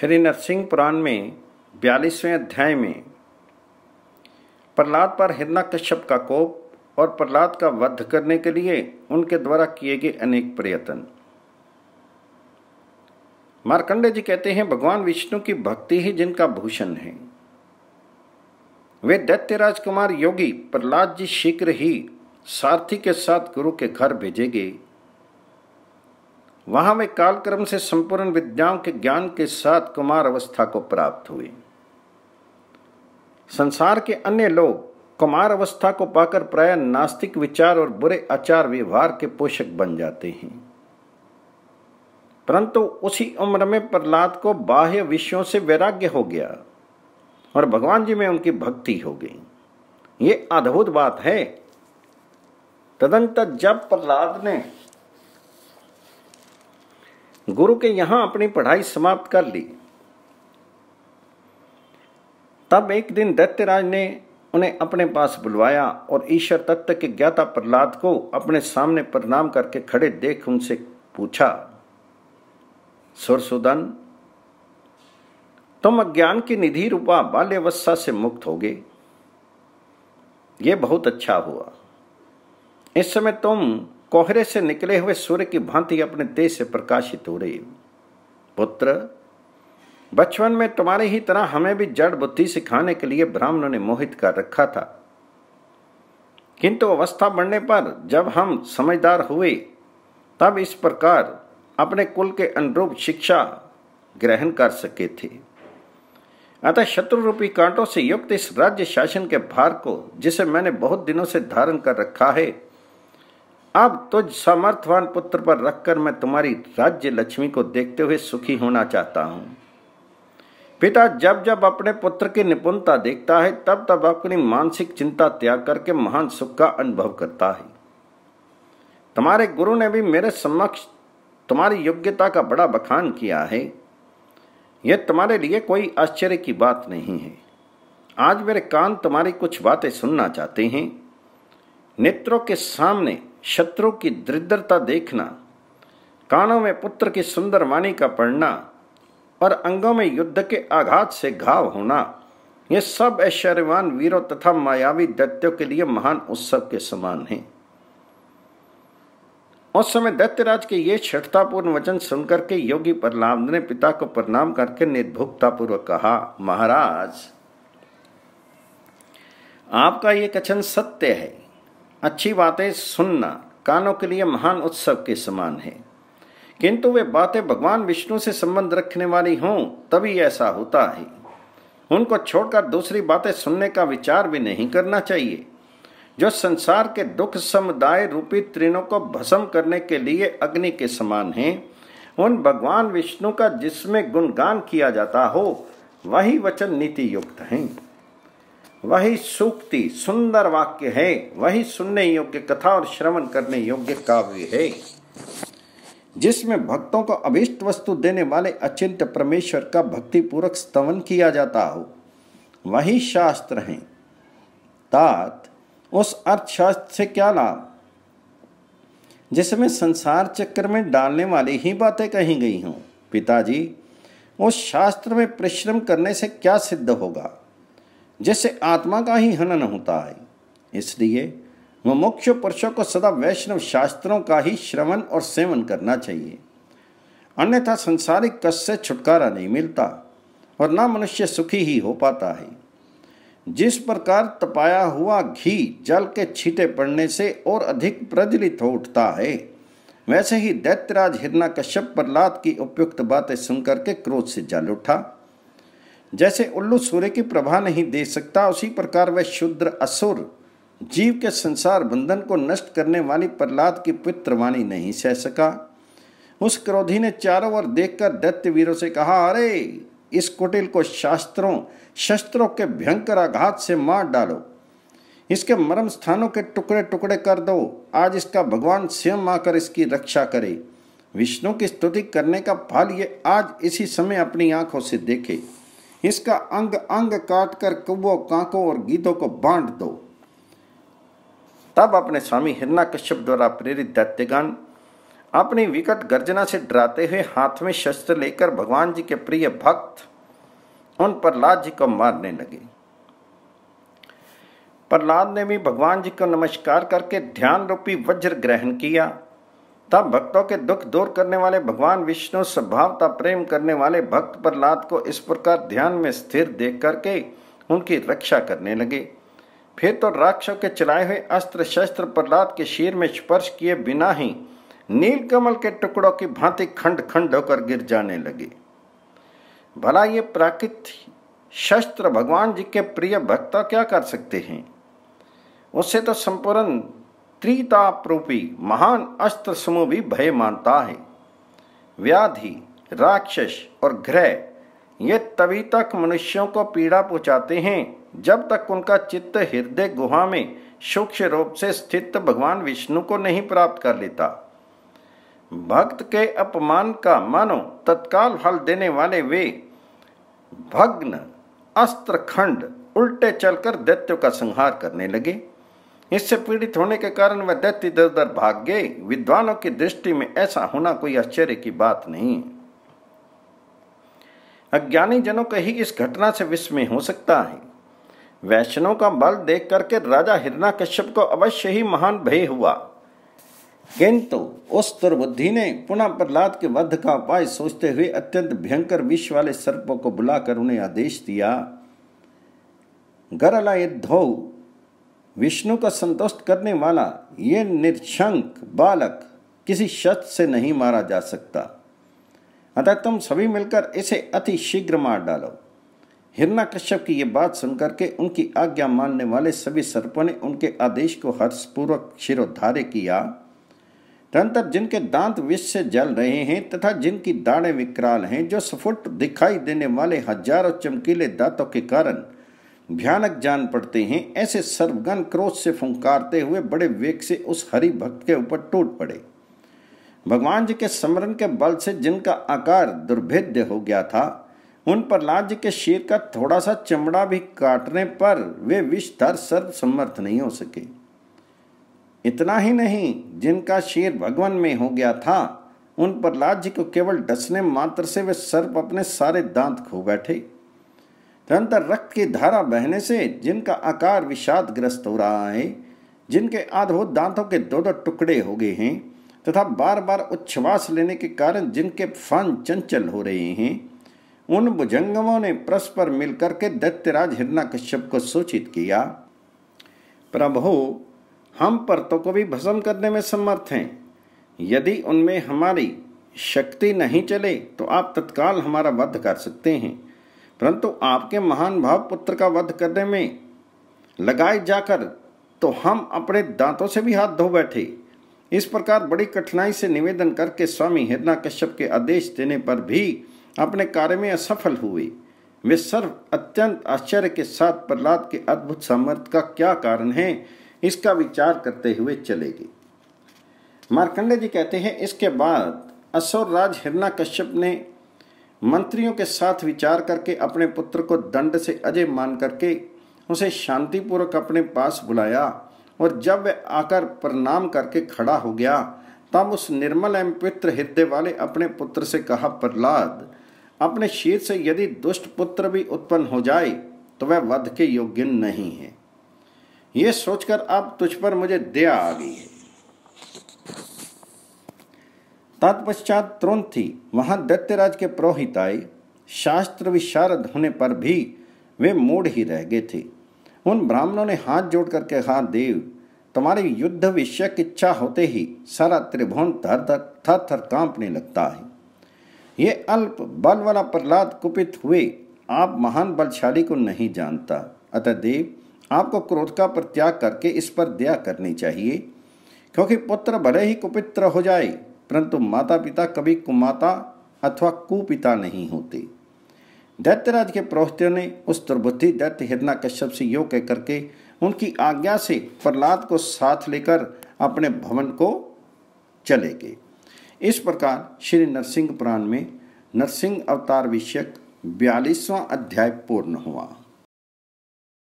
श्री नरसिंह पुराण में बयालीसवें अध्याय में प्रहलाद पर हिरणा कश्यप का कोप और प्रहलाद का वध करने के लिए उनके द्वारा किए गए अनेक प्रयत्न मार्कंडे जी कहते हैं भगवान विष्णु की भक्ति ही जिनका भूषण है वे दैत्य राजकुमार योगी प्रहलाद जी शीघ्र ही सारथी के साथ गुरु के घर भेजे गए वहां वे कालक्रम से संपूर्ण विद्याओं के ज्ञान के साथ कुमार अवस्था को प्राप्त हुए संसार के अन्य लोग कुमार अवस्था को पाकर प्राय नास्तिक विचार और बुरे आचार व्यवहार के पोषक बन जाते हैं परंतु उसी उम्र में प्रहलाद को बाह्य विषयों से वैराग्य हो गया और भगवान जी में उनकी भक्ति हो गई ये अद्भुत बात है तदंतर जब प्रहलाद ने गुरु के यहां अपनी पढ़ाई समाप्त कर ली तब एक दिन दैत्यराज ने उन्हें अपने पास बुलवाया और ईश्वर तत्व के ज्ञाता प्रहलाद को अपने सामने प्रणाम करके खड़े देख उनसे पूछा सुरसुदन तुम अज्ञान की निधि रूपा बाल्यवस्था से मुक्त हो गए यह बहुत अच्छा हुआ इस समय तुम कोहरे से निकले हुए सूर्य की भांति अपने देह से प्रकाशित हो रही पुत्र बचपन में तुम्हारी ही तरह हमें भी जड़ बुद्धि सिखाने के लिए ब्राह्मणों ने मोहित कर रखा था किंतु अवस्था बढ़ने पर जब हम समझदार हुए तब इस प्रकार अपने कुल के अनुरूप शिक्षा ग्रहण कर सके थे अतः शत्रु रूपी कांटों से युक्त इस राज्य शासन के भार को जिसे मैंने बहुत दिनों से धारण कर रखा है अब तुझ समर्थवान पुत्र पर रखकर मैं तुम्हारी राज्य लक्ष्मी को देखते हुए सुखी होना चाहता हूं पिता जब जब अपने पुत्र की निपुणता देखता है तब तब अपनी मानसिक चिंता त्याग करके महान सुख का अनुभव करता है तुम्हारे गुरु ने भी मेरे समक्ष तुम्हारी योग्यता का बड़ा बखान किया है यह तुम्हारे लिए कोई आश्चर्य की बात नहीं है आज मेरे कान तुम्हारी कुछ बातें सुनना चाहते हैं नेत्रों के सामने शत्रु की दृढ़ता देखना कानों में पुत्र की सुंदर वाणी का पढ़ना और अंगों में युद्ध के आघात से घाव होना ये सब ऐश्वर्यवान वीरों तथा मायावी दैत्यों के लिए महान उत्सव के समान हैं उस समय दैत्यराज के ये छठतापूर्ण वचन सुनकर के योगी प्रहलाद ने पिता को प्रणाम करके निर्भुक्तापूर्वक कहा महाराज आपका ये कथन सत्य है अच्छी बातें सुनना कानों के लिए महान उत्सव के समान है किंतु वे बातें भगवान विष्णु से संबंध रखने वाली हों तभी ऐसा होता है उनको छोड़कर दूसरी बातें सुनने का विचार भी नहीं करना चाहिए जो संसार के दुख समुदाय रूपी तृणों को भस्म करने के लिए अग्नि के समान हैं उन भगवान विष्णु का जिसमें गुणगान किया जाता हो वही वचन नीति युक्त हैं वही सूक्ति सुंदर वाक्य है वही सुनने योग्य कथा और श्रवण करने योग्य काव्य है जिसमें भक्तों को अभिष्ट वस्तु देने वाले अचिंत परमेश्वर का भक्तिपूर्वक स्तवन किया जाता हो वही शास्त्र हैं तात उस अर्थशास्त्र से क्या लाभ जिसमें संसार चक्र में डालने वाली ही बातें कही गई हों पिताजी उस शास्त्र में परिश्रम करने से क्या सिद्ध होगा जैसे आत्मा का ही हनन होता है इसलिए मुख्य पुरुषों को सदा वैष्णव शास्त्रों का ही श्रवण और सेवन करना चाहिए अन्यथा संसारिक कष्ट से छुटकारा नहीं मिलता और ना मनुष्य सुखी ही हो पाता है जिस प्रकार तपाया हुआ घी जल के छीटे पड़ने से और अधिक प्रज्वलित हो उठता है वैसे ही दैत्यराज हिरणा कश्यप प्रहलाद की उपयुक्त बातें सुनकर के क्रोध से जल उठा जैसे उल्लू सूर्य की प्रभा नहीं दे सकता उसी प्रकार वह शुद्र असुर जीव के संसार बंधन को नष्ट करने वाली प्रहलाद की पित्रवाणी नहीं सह सका उस क्रोधी ने चारों ओर देखकर दैत्य वीरों से कहा अरे इस कुटिल को शास्त्रों शस्त्रों के भयंकर आघात से मार डालो इसके मरम स्थानों के टुकड़े टुकड़े कर दो आज इसका भगवान स्वयं आकर इसकी रक्षा करे विष्णु की स्तुति करने का फल ये आज इसी समय अपनी आंखों से देखे इसका अंग अंग काट कर कांकों और गीतों को बांट दो तब अपने स्वामी हिरणा कश्यप द्वारा प्रेरित दैत्यगण अपनी विकट गर्जना से डराते हुए हाथ में शस्त्र लेकर भगवान जी के प्रिय भक्त उन प्रहलाद जी को मारने लगे प्रहलाद ने भी भगवान जी को नमस्कार करके ध्यान रूपी वज्र ग्रहण किया तब भक्तों के दुख दूर करने वाले भगवान विष्णु स्वभावता प्रेम करने वाले भक्त प्रहलाद को इस प्रकार ध्यान में स्थिर देख करके उनकी रक्षा करने लगे फिर तो राक्षसों के चलाए हुए अस्त्र शस्त्र प्रहलाद के शीर में स्पर्श किए बिना ही नीलकमल के टुकड़ों की भांति खंड खंड होकर गिर जाने लगे भला ये प्राकृत शस्त्र भगवान जी के प्रिय भक्त क्या कर सकते हैं उससे तो संपूर्ण रूपी महान अस्त्र समूह भी भय मानता है व्याधि राक्षस और ग्रह ये तभी तक मनुष्यों को पीड़ा पहुंचाते हैं जब तक उनका चित्त हृदय गुहा में सूक्ष्म रूप से स्थित भगवान विष्णु को नहीं प्राप्त कर लेता भक्त के अपमान का मानो तत्काल फल देने वाले वे भग्न अस्त्र खंड उल्टे चलकर दैत्यों का संहार करने लगे इससे पीड़ित होने के कारण वह दैत्य इधर उधर भाग गए विद्वानों की दृष्टि में ऐसा होना कोई आश्चर्य की बात नहीं अज्ञानी जनों का ही इस घटना से विस्मय हो सकता है वैष्णव का बल देख करके राजा हिरणा कश्यप को अवश्य ही महान भय हुआ किंतु उस दुर्बुद्धि ने पुनः प्रहलाद के वध का उपाय सोचते हुए अत्यंत भयंकर विष वाले सर्पों को बुलाकर उन्हें आदेश दिया गरला धो विष्णु का संतुष्ट करने वाला ये निरशंक बालक किसी शत से नहीं मारा जा सकता अतः तुम सभी मिलकर इसे अति शीघ्र मार डालो हिरणा कश्यप की यह बात सुनकर के उनकी आज्ञा मानने वाले सभी सर्पों ने उनके आदेश को हर्षपूर्वक शिरोधार्य किया तदंतर जिनके दांत विष से जल रहे हैं तथा जिनकी दाढ़ें विकराल हैं जो स्फुट दिखाई देने वाले हजारों चमकीले दांतों के कारण भयानक जान पड़ते हैं ऐसे सर्वगन क्रोध से फुंकारते हुए बड़े वेग से उस हरि भक्त के ऊपर टूट पड़े भगवान जी के स्मरण के बल से जिनका आकार दुर्भेद्य हो गया था उन पर लाज के शेर का थोड़ा सा चमड़ा भी काटने पर वे विषधर सर्व समर्थ नहीं हो सके इतना ही नहीं जिनका शेर भगवान में हो गया था उन पर लाज को केवल डसने मात्र से वे सर्प अपने सारे दांत खो बैठे निरंतर रक्त की धारा बहने से जिनका आकार विषादग्रस्त हो रहा है जिनके आधो दांतों के दो दो टुकड़े हो गए हैं तथा बार बार उच्छ्वास लेने के कारण जिनके फन चंचल हो रहे हैं उन भुजंगमों ने परस्पर मिलकर के दैत्यराज हिरणाकश्यप को सूचित किया प्रभु हम परतों को भी भस्म करने में समर्थ हैं यदि उनमें हमारी शक्ति नहीं चले तो आप तत्काल हमारा वध कर सकते हैं परंतु आपके महान भाव पुत्र का वध करने में लगाए जाकर तो हम अपने दांतों से भी हाथ धो बैठे इस प्रकार बड़ी कठिनाई से निवेदन करके स्वामी हिरना कश्यप के आदेश देने पर भी अपने कार्य में असफल हुए वे सर्व अत्यंत आश्चर्य के साथ प्रहलाद के अद्भुत सामर्थ्य का क्या कारण है इसका विचार करते हुए चले गए मार्कंडे जी कहते हैं इसके बाद असुर राज हिरणा कश्यप ने मंत्रियों के साथ विचार करके अपने पुत्र को दंड से अजय मान करके उसे शांतिपूर्वक अपने पास बुलाया और जब वह आकर प्रणाम करके खड़ा हो गया तब उस निर्मल एवं पित्र हृदय वाले अपने पुत्र से कहा प्रहलाद अपने शीर से यदि दुष्ट पुत्र भी उत्पन्न हो जाए तो वह वध के योग्य नहीं है ये सोचकर अब तुझ पर मुझे दया आ गई है तत्पश्चात तुरंत थी वहां दैत्यराज के पुरोहित आए शास्त्र विशारद होने पर भी वे मूड ही रह गए थे उन ब्राह्मणों ने हाथ जोड़ करके कहा हाँ, देव तुम्हारी युद्ध की इच्छा होते ही सारा त्रिभुवन थर थर थर थर कांपने लगता है ये अल्प बल वाला प्रहलाद कुपित हुए आप महान बलशाली को नहीं जानता अतः देव आपको क्रोध का प्रत्याग करके इस पर दया करनी चाहिए क्योंकि पुत्र भले ही कुपित्र हो जाए परंतु माता पिता कभी कुमाता अथवा कुपिता नहीं होते दैत्यराज के प्रोहतियों ने उस दुर्बुद्धि दैत्य हिरणा कश्यप से यो कह करके उनकी आज्ञा से प्रहलाद को साथ लेकर अपने भवन को चले गए इस प्रकार श्री नरसिंह पुराण में नरसिंह अवतार विषयक बयालीसवां अध्याय पूर्ण हुआ